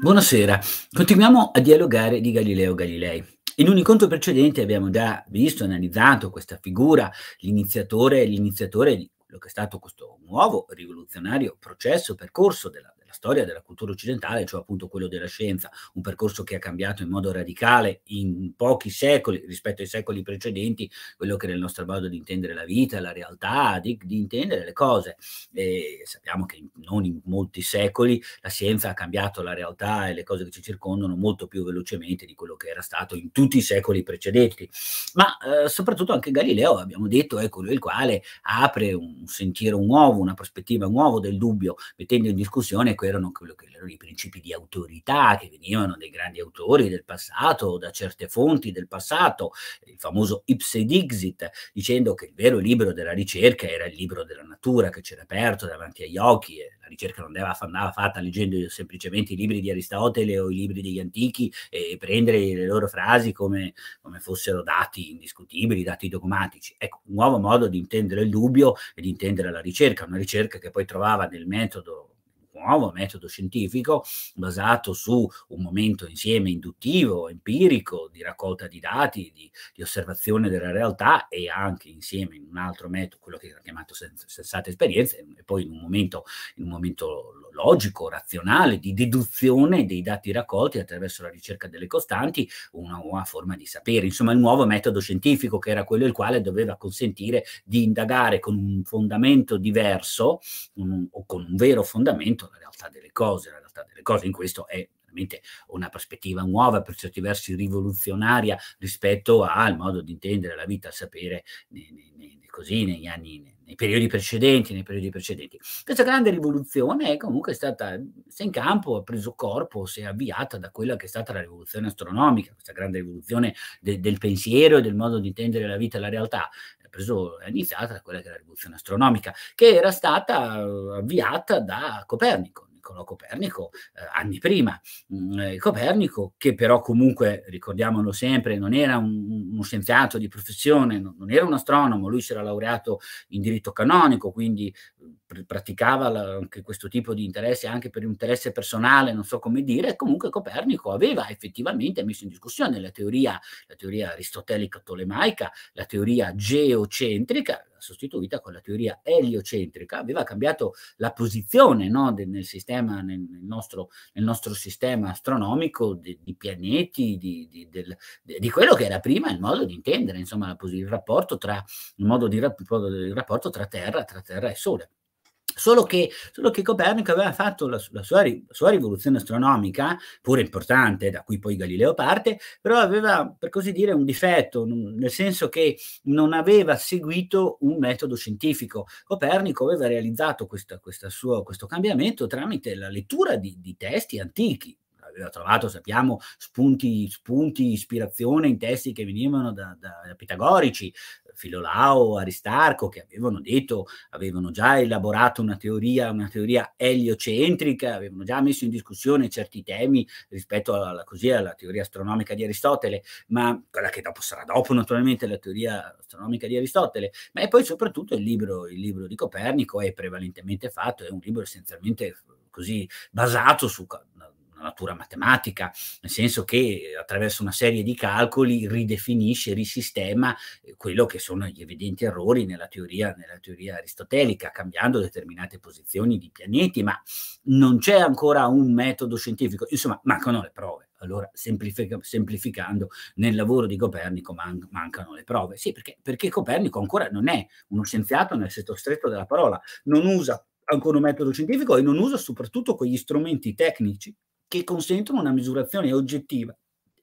Buonasera, continuiamo a dialogare di Galileo Galilei. In un incontro precedente abbiamo già visto, analizzato questa figura, l'iniziatore, l'iniziatore di quello che è stato questo nuovo rivoluzionario processo, percorso della la storia della cultura occidentale, cioè appunto quello della scienza, un percorso che ha cambiato in modo radicale in pochi secoli rispetto ai secoli precedenti, quello che nel nostro modo di intendere la vita, la realtà, di, di intendere le cose. E sappiamo che in, non in molti secoli la scienza ha cambiato la realtà e le cose che ci circondano molto più velocemente di quello che era stato in tutti i secoli precedenti. Ma eh, soprattutto anche Galileo, abbiamo detto, è quello il quale apre un sentiero nuovo, una prospettiva nuova del dubbio, mettendo in discussione quello erano quello che erano i principi di autorità che venivano dai grandi autori del passato o da certe fonti del passato, il famoso ipse dixit, dicendo che il vero libro della ricerca era il libro della natura che c'era aperto davanti agli occhi, e la ricerca non andava, andava fatta leggendo semplicemente i libri di Aristotele o i libri degli antichi e prendere le loro frasi come, come fossero dati indiscutibili, dati dogmatici. Ecco, un nuovo modo di intendere il dubbio e di intendere la ricerca, una ricerca che poi trovava nel metodo nuovo metodo scientifico basato su un momento insieme induttivo, empirico, di raccolta di dati, di, di osservazione della realtà e anche insieme in un altro metodo, quello che era chiamato sensate esperienze, e poi in un momento, in un momento logico, razionale, di deduzione dei dati raccolti attraverso la ricerca delle costanti, una nuova forma di sapere. Insomma, il nuovo metodo scientifico che era quello il quale doveva consentire di indagare con un fondamento diverso un, o con un vero fondamento la realtà delle cose, la realtà delle cose in questo è veramente una prospettiva nuova, per certi versi rivoluzionaria rispetto al modo di intendere la vita, sapere ne, ne, ne, così negli anni, nei periodi precedenti, nei periodi precedenti. Questa grande rivoluzione è comunque stata se in campo, ha preso corpo, si è avviata da quella che è stata la rivoluzione astronomica, questa grande rivoluzione de, del pensiero e del modo di intendere la vita e la realtà, ha preso, è iniziata quella che era la rivoluzione astronomica, che era stata eh, avviata da Copernico Niccolo Copernico eh, anni prima. Mm, eh, Copernico, che però comunque, ricordiamolo sempre, non era un, uno scienziato di professione, non, non era un astronomo, lui si era laureato in diritto canonico, quindi eh, pr praticava la, anche questo tipo di interesse anche per interesse personale, non so come dire, comunque Copernico aveva effettivamente messo in discussione la teoria, la teoria aristotelica tolemaica, la teoria geocentrica, sostituita con la teoria eliocentrica, aveva cambiato la posizione no, del, nel, sistema, nel, nostro, nel, nostro, sistema astronomico di, di pianeti, di, di, del, di, quello che era prima il modo di intendere, insomma, la, il, rapporto tra, il, modo di, il rapporto tra Terra, tra Terra e Sole. Solo che, solo che Copernico aveva fatto la, la, sua, la, sua, rivoluzione astronomica, pure importante, da cui poi Galileo parte, però aveva, per così dire, un difetto, nel senso che non aveva seguito un metodo scientifico. Copernico aveva realizzato questa, questa sua, questo cambiamento tramite la lettura di, di testi antichi, aveva trovato, sappiamo, spunti, spunti, ispirazione in testi che venivano da, da pitagorici, Filolao, Aristarco, che avevano detto, avevano già elaborato una teoria, una teoria eliocentrica, avevano già messo in discussione certi temi rispetto alla, così, alla teoria astronomica di Aristotele, ma quella che dopo sarà dopo naturalmente la teoria astronomica di Aristotele, ma poi soprattutto il libro, il libro di Copernico è prevalentemente fatto, è un libro essenzialmente così basato su una natura matematica, nel senso che eh, attraverso una serie di calcoli ridefinisce, risistema eh, quello che sono gli evidenti errori nella teoria, nella teoria aristotelica, cambiando determinate posizioni di pianeti, ma non c'è ancora un metodo scientifico, insomma mancano le prove. Allora, semplific semplificando, nel lavoro di Copernico man mancano le prove. Sì, perché, perché Copernico ancora non è uno scienziato nel senso stretto della parola, non usa ancora un metodo scientifico e non usa soprattutto quegli strumenti tecnici che consentono una misurazione oggettiva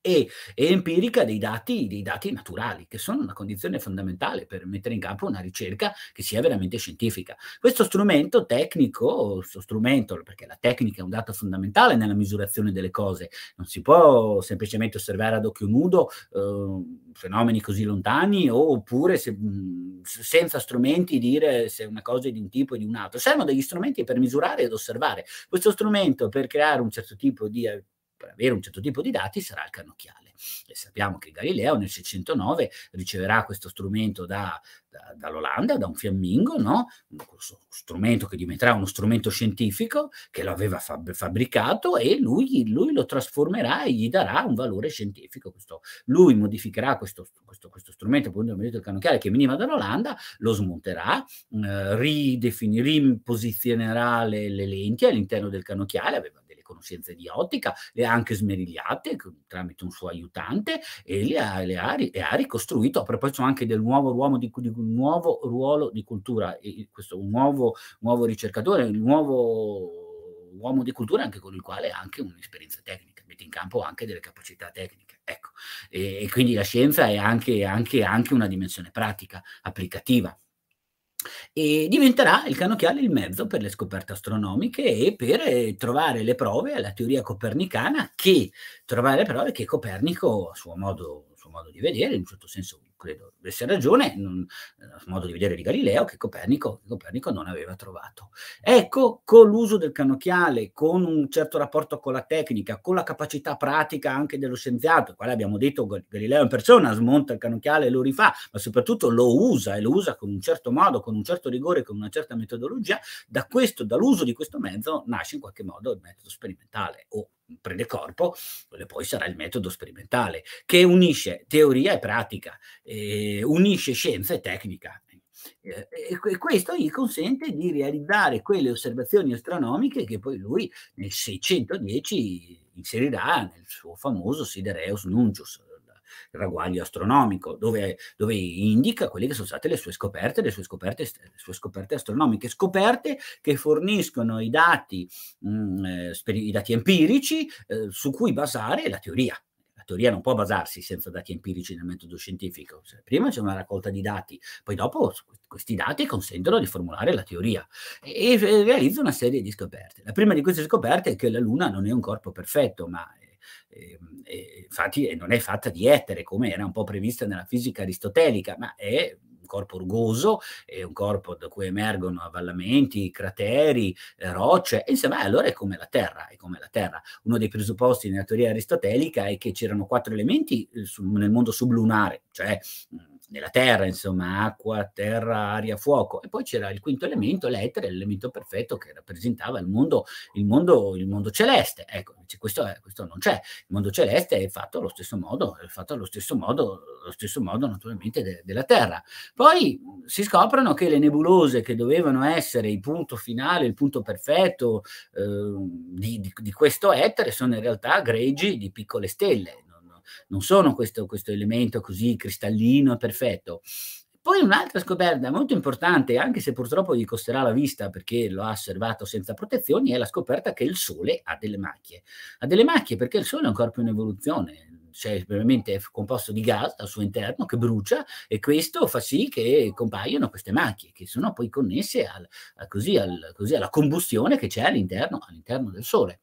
e, e empirica dei dati, dei dati naturali, che sono una condizione fondamentale per mettere in campo una ricerca che sia veramente scientifica. Questo strumento tecnico, strumento, perché la tecnica è un dato fondamentale nella misurazione delle cose, non si può semplicemente osservare ad occhio nudo eh, fenomeni così lontani oppure se, mhmm, senza strumenti dire se una cosa è di un tipo o di un altro. Servono degli strumenti per misurare ed osservare. Questo strumento per creare un certo tipo di eh, per avere un certo tipo di dati sarà il cannocchiale. E sappiamo che Galileo nel 609 riceverà questo strumento da, da, dall'Olanda, da un fiammingo, no? un strumento che diventerà uno strumento scientifico che lo aveva fab fabbricato e lui, lui, lo trasformerà e gli darà un valore scientifico. Questo, lui modificherà questo, questo, questo strumento, appunto il cannocchiale che veniva dall'Olanda, lo smonterà, eh, riposizionerà le, le lenti all'interno del cannocchiale, aveva conoscenze di ottica, le ha anche smerigliate tramite un suo aiutante e le ha, le ha, le ha ricostruito a proposito anche del nuovo, ruolo di, di, nuovo ruolo di cultura, questo, nuovo, nuovo ricercatore, un nuovo uomo di cultura anche con il quale ha anche un'esperienza tecnica, mette in campo anche delle capacità tecniche. Ecco. E, e quindi la scienza è anche, anche, anche una dimensione pratica, applicativa e diventerà il cannocchiale il mezzo per le scoperte astronomiche e per eh, trovare le prove alla teoria copernicana che trovare le prove che Copernico, a suo modo, a suo modo di vedere, in un certo senso credo avesse ragione, non, a eh, modo di vedere di Galileo, che Copernico, Copernico non aveva trovato. Ecco, con l'uso del cannocchiale, con un certo rapporto con la tecnica, con la capacità pratica anche dello scienziato, quale abbiamo detto Galileo in persona smonta il cannocchiale e lo rifà, ma soprattutto lo usa e lo usa con un certo modo, con un certo rigore, con una certa metodologia, da questo, dall'uso di questo mezzo nasce in qualche modo il metodo sperimentale o prende corpo, quello poi sarà il metodo sperimentale, che unisce teoria e pratica, eh, unisce scienza e tecnica. Eh, e questo gli consente di realizzare quelle osservazioni astronomiche che poi lui nel 610 inserirà nel suo famoso Sidereus Nuncius, ragguaglio astronomico, dove, dove, indica quelle che sono state le sue scoperte, le sue scoperte, le sue scoperte astronomiche, scoperte che forniscono i dati, mh, mm, eh, i dati empirici eh, su cui basare la teoria teoria non può basarsi senza dati empirici nel metodo scientifico. Prima c'è una raccolta di dati, poi dopo questi dati consentono di formulare la teoria e, e realizza una serie di scoperte. La prima di queste scoperte è che la Luna non è un corpo perfetto, ma e, ehm, e infatti non è fatta di etere, come era un po' prevista nella fisica aristotelica, ma è un corpo rugoso, è un corpo da cui emergono avvallamenti, crateri, eh, rocce, insomma allora è come la Terra, è come la Terra. Uno dei presupposti nella teoria aristotelica è che c'erano quattro elementi eh, sul, nel mondo sublunare, cioè mm, della terra, insomma, acqua, terra, aria, fuoco. E poi c'era il quinto elemento, l'etere, l'elemento perfetto che rappresentava il mondo, il mondo, il mondo celeste. Ecco, questo, è, questo, non c'è. Il mondo celeste è fatto allo stesso modo, è fatto allo stesso modo, allo stesso modo naturalmente de, della terra. Poi si scoprono che le nebulose che dovevano essere il punto finale, il punto perfetto eh, di, di, di questo etere sono in realtà greggi di piccole stelle, non sono questo, questo elemento così cristallino e perfetto. Poi un'altra scoperta molto importante, anche se purtroppo gli costerà la vista perché lo ha osservato senza protezioni, è la scoperta che il Sole ha delle macchie. Ha delle macchie perché il Sole è un corpo in evoluzione, cioè veramente è composto di gas al suo interno che brucia e questo fa sì che compaiano queste macchie che sono poi connesse al, così, al, così alla combustione che c'è all'interno, all'interno del Sole.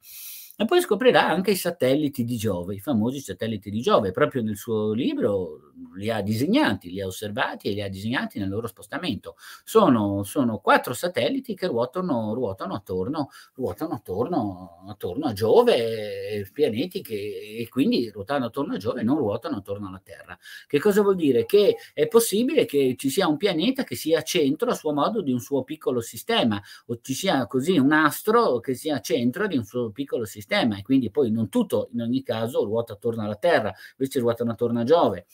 E poi scoprirà anche i satelliti di Giove, i famosi satelliti di Giove. Proprio nel suo libro li ha disegnati, li ha osservati e li ha disegnati nel loro spostamento. Sono, sono quattro satelliti che ruotano, ruotano, attorno, ruotano attorno, attorno a Giove, eh, pianeti che e quindi ruotano attorno a Giove non ruotano attorno alla Terra. Che cosa vuol dire? Che è possibile che ci sia un pianeta che sia centro a suo modo di un suo piccolo sistema, o ci sia così un astro che sia centro di un suo piccolo sistema sistema e quindi poi non tutto in ogni caso ruota attorno alla Terra, invece ruotano attorno a Giove.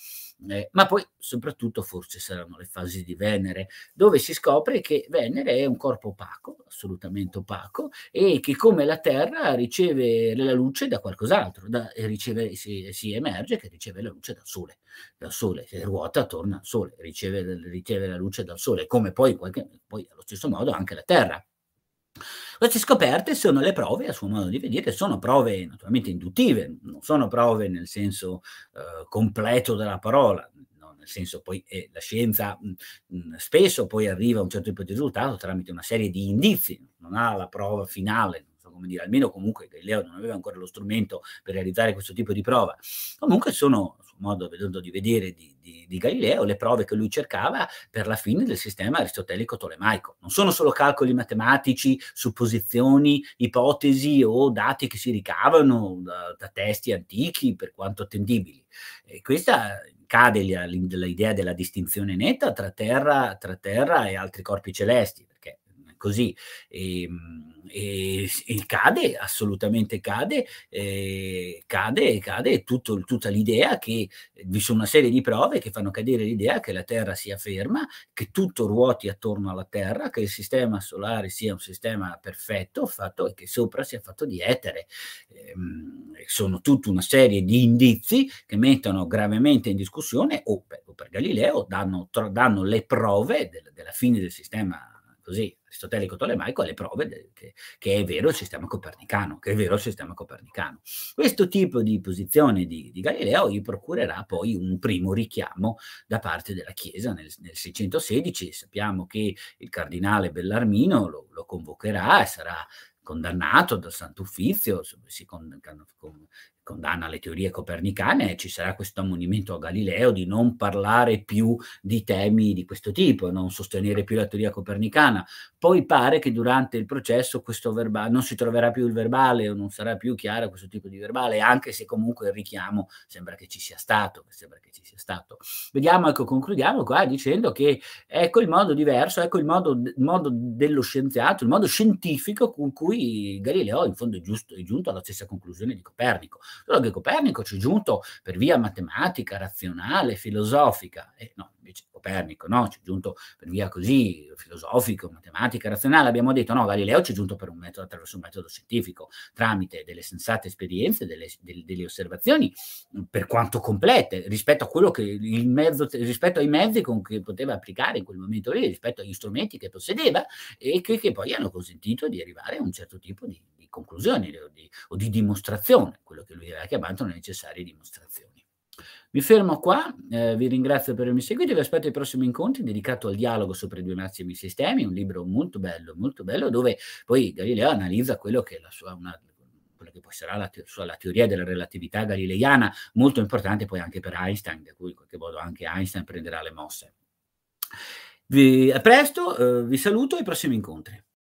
Eh, ma poi soprattutto forse saranno le fasi di Venere, dove si scopre che Venere è un corpo opaco, assolutamente opaco, e che come la Terra riceve la luce da qualcos'altro, da, riceve, si, si, emerge che riceve la luce dal Sole, dal Sole, ruota attorno al Sole, riceve, riceve la luce dal Sole, come poi, qualche, poi allo stesso modo anche la Terra. Queste scoperte sono le prove, a suo modo di vedere, sono prove naturalmente induttive, non sono prove nel senso eh, completo della parola, nel senso poi eh, la scienza mh, mm, mm, spesso poi arriva a un certo tipo di risultato tramite una serie di indizi, non ha la prova finale, come dire, almeno comunque Galileo non aveva ancora lo strumento per realizzare questo tipo di prova. Comunque sono, a suo modo di vedere di, di, di Galileo, le prove che lui cercava per la fine del sistema aristotelico-tolemaico. Non sono solo calcoli matematici, supposizioni, ipotesi o dati che si ricavano da, da testi antichi, per quanto attendibili. E questa cade l'idea della distinzione netta tra terra, tra terra e altri corpi celesti così ehm, e, e, e cade, assolutamente cade, e eh, cade, cade tutto, tutta l'idea che vi sono una serie di prove che fanno cadere l'idea che la Terra sia ferma, che tutto ruoti attorno alla Terra, che il sistema solare sia un sistema perfetto fatto e che sopra sia fatto di etere. Eh, sono tutta una serie di indizi che mettono gravemente in discussione o per, o per Galileo danno, danno le prove del, della fine del sistema così aristotelico tolemaico alle prove de, che, che, è vero il sistema copernicano, che è vero il sistema copernicano. Questo tipo di posizione di, di Galileo gli procurerà poi un primo richiamo da parte della Chiesa nel, nel 616, sappiamo che il cardinale Bellarmino lo, lo convocherà e sarà condannato dal Sant'Uffizio, si con, con, condanna le teorie copernicane, ci sarà questo ammonimento a Galileo di non parlare più di temi di questo tipo, non sostenere più la teoria copernicana. Poi pare che durante il processo verba- non si troverà più il verbale o non sarà più chiaro questo tipo di verbale, anche se comunque il richiamo sembra che ci sia stato, sembra che ci sia stato. Vediamo, ecco, concludiamo qua dicendo che ecco il modo diverso, ecco il modo, il modo dello scienziato, il modo scientifico con cui Galileo in fondo è, giusto, è giunto alla stessa conclusione di Copernico allora che Copernico ci è giunto per via matematica, razionale, filosofica, e no, invece Copernico no, ci è giunto per via così, filosofico, matematica, razionale, abbiamo detto no, Galileo ci è giunto per un metodo, attraverso un metodo scientifico, tramite delle sensate esperienze, delle, delle, delle osservazioni, per quanto complete, rispetto a quello che il mezzo, rispetto ai mezzi con cui poteva applicare in quel momento lì, rispetto agli strumenti che possedeva e che, che poi hanno consentito di arrivare a un certo tipo di conclusioni o di, o di dimostrazione, quello che lui aveva chiamato le necessarie dimostrazioni. Mi fermo qua, eh, vi ringrazio per avermi seguito, vi aspetto ai prossimi incontri dedicato al dialogo sopra i due massimi sistemi, un libro molto bello, molto bello, dove poi Galileo analizza quello che è la sua, una, quella che poi sarà la, te la, teoria della relatività galileiana, molto importante poi anche per Einstein, da cui in qualche modo anche Einstein prenderà le mosse. Vi, a presto, eh, vi saluto ai prossimi incontri.